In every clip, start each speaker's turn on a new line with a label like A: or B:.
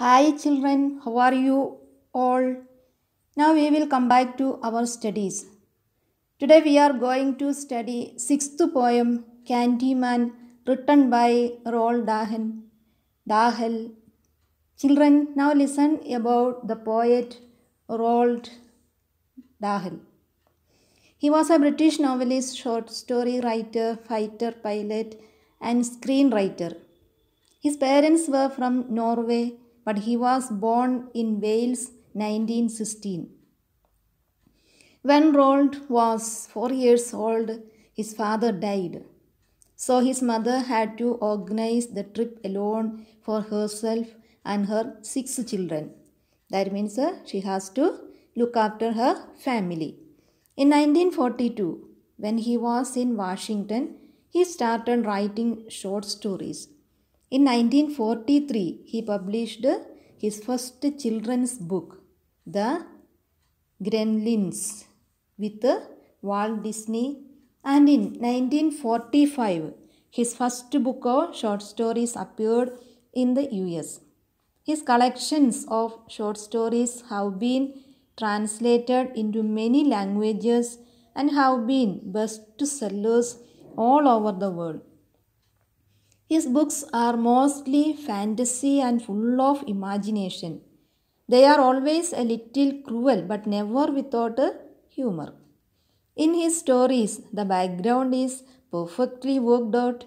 A: Hi children, how are you all? Now we will come back to our studies. Today we are going to study sixth poem Candyman written by Roald Dahan. Dahl. Children, now listen about the poet Roald Dahl. He was a British novelist, short story writer, fighter, pilot, and screenwriter. His parents were from Norway but he was born in Wales 1916. When Roald was four years old, his father died. So his mother had to organize the trip alone for herself and her six children. That means uh, she has to look after her family. In 1942, when he was in Washington, he started writing short stories. In 1943, he published his first children's book, The Gremlins, with Walt Disney. And in 1945, his first book of short stories appeared in the US. His collections of short stories have been translated into many languages and have been bestsellers all over the world. His books are mostly fantasy and full of imagination. They are always a little cruel but never without a humor. In his stories, the background is perfectly worked out,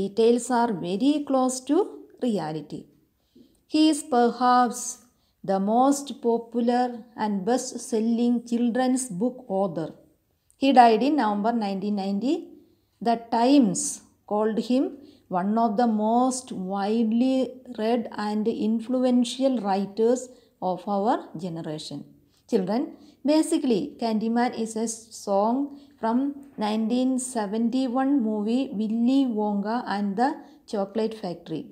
A: details are very close to reality. He is perhaps the most popular and best selling children's book author. He died in November 1990. The Times called him one of the most widely read and influential writers of our generation. Children, basically Candyman is a song from 1971 movie Willy Wonka and the Chocolate Factory.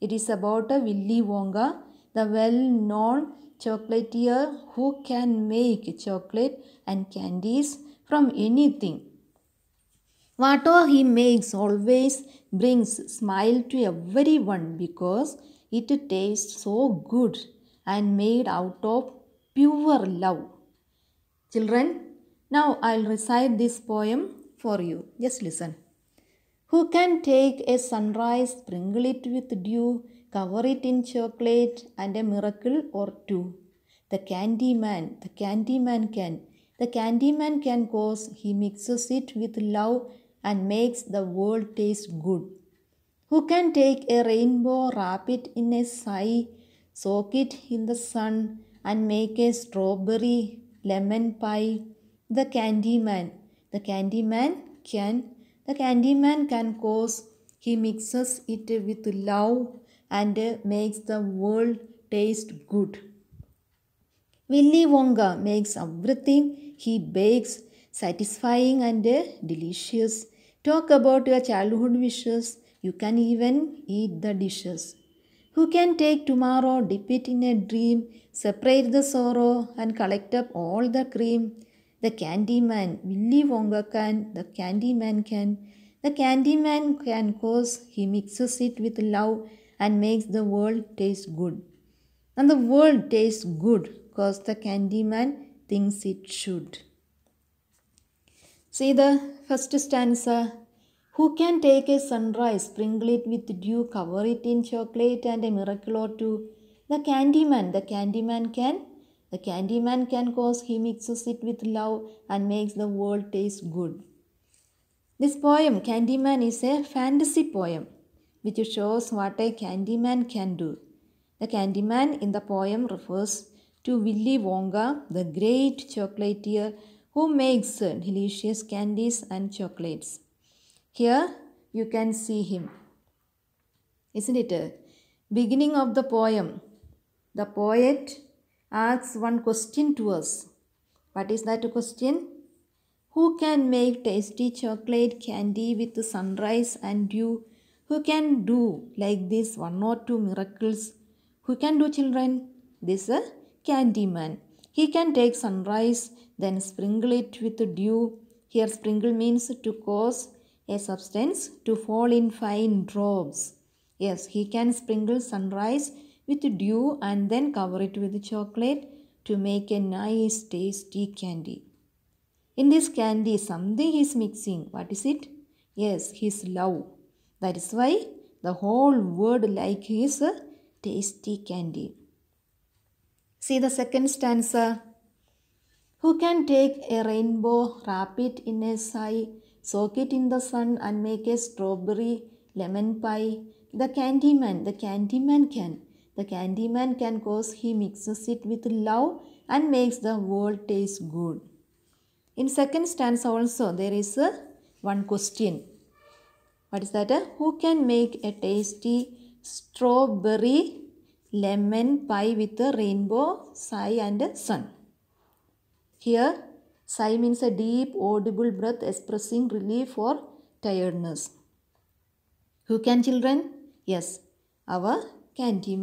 A: It is about a Willy Wonka, the well-known chocolatier who can make chocolate and candies from anything. Whatever he makes always brings smile to everyone because it tastes so good and made out of pure love. Children, now I'll recite this poem for you. Just listen. Who can take a sunrise, sprinkle it with dew, cover it in chocolate, and a miracle or two? The candy man, the candy man can. The candy man can cause he mixes it with love and makes the world taste good. Who can take a rainbow, wrap it in a sigh, soak it in the sun, and make a strawberry lemon pie? The candyman. The candyman can. The candyman can cause he mixes it with love and makes the world taste good. Willy Wonka makes everything he bakes satisfying and delicious. Talk about your childhood wishes. You can even eat the dishes. Who can take tomorrow, dip it in a dream, separate the sorrow, and collect up all the cream? The Candyman, Willy Wonka can, the Candyman can. The Candyman can cause he mixes it with love and makes the world taste good. And the world tastes good because the Candyman thinks it should. See the first stanza. Who can take a sunrise, sprinkle it with dew, cover it in chocolate and a miracle or two? The candyman, the candyman can. The candyman can cause he mixes it with love and makes the world taste good. This poem, Candyman, is a fantasy poem which shows what a candyman can do. The candyman in the poem refers to Willy Wonka, the great chocolatier who makes delicious candies and chocolates. Here you can see him. Isn't it? Beginning of the poem, the poet asks one question to us. What is that question? Who can make tasty chocolate candy with sunrise and dew? Who can do like this one or two miracles? Who can do children? This a uh, candy man. He can take sunrise, then sprinkle it with dew. Here, sprinkle means to cause a substance to fall in fine drops. Yes, he can sprinkle sunrise with dew and then cover it with chocolate to make a nice tasty candy. In this candy, something he is mixing. What is it? Yes, his love. That is why the whole world like his tasty candy. See the second stanza. Who can take a rainbow, wrap it in a sigh, soak it in the sun, and make a strawberry lemon pie? The candyman, the candyman can. The candyman can cause he mixes it with love and makes the world taste good. In second stanza also there is a one question. What is that? Who can make a tasty strawberry lemon pie with a rainbow, sigh and sun. Here, sigh means a deep audible breath expressing relief or tiredness. Who can children? Yes, our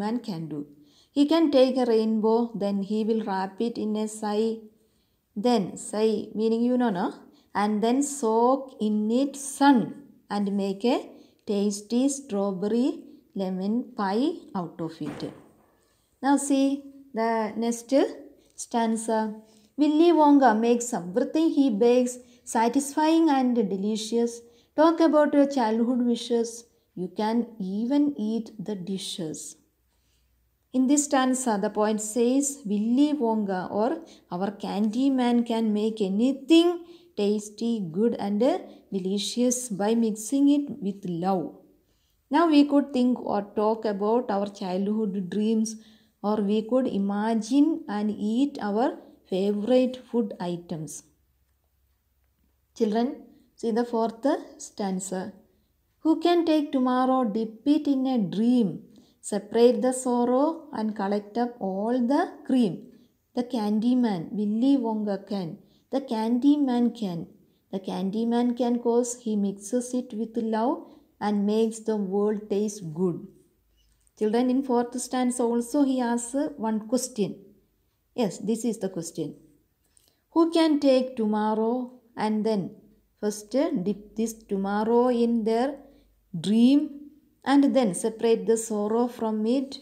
A: man can do. He can take a rainbow, then he will wrap it in a sigh. Then sigh meaning you know no? And then soak in it sun and make a tasty strawberry lemon pie out of it. Now see the next stanza. Willy Wonka makes something he bakes satisfying and delicious. Talk about your childhood wishes. You can even eat the dishes. In this stanza, the poet says Willy Wonka or our candy man can make anything tasty, good, and delicious by mixing it with love. Now we could think or talk about our childhood dreams, or we could imagine and eat our favorite food items. Children, see the fourth stanza. Who can take tomorrow, dip it in a dream, separate the sorrow and collect up all the cream? The candyman, Willy Wonka can. The candyman can. The candyman can cause he mixes it with love and makes the world taste good. Children in fourth stands also he asks one question. Yes, this is the question. Who can take tomorrow and then first dip this tomorrow in their dream and then separate the sorrow from it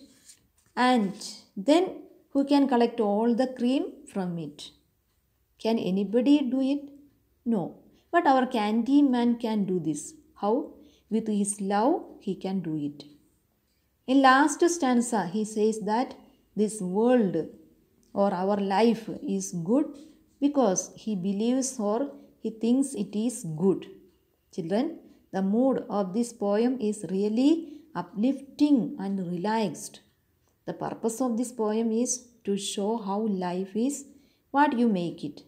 A: and then who can collect all the cream from it? Can anybody do it? No. But our candy man can do this. How? With his love, he can do it. In last stanza, he says that this world or our life is good because he believes or he thinks it is good. Children, the mood of this poem is really uplifting and relaxed. The purpose of this poem is to show how life is what you make it.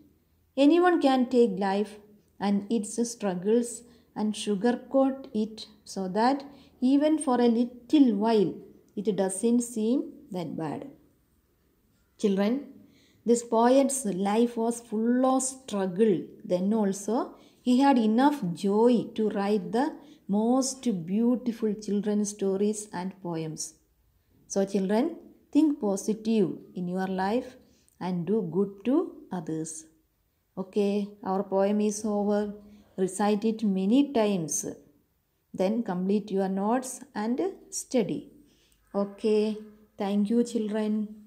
A: Anyone can take life and its struggles and sugarcoat it so that even for a little while, it doesn't seem that bad. Children, this poet's life was full of struggle. Then also, he had enough joy to write the most beautiful children's stories and poems. So, children, think positive in your life and do good to others. Okay, our poem is over. Recite it many times. Then complete your notes and study. Okay. Thank you children.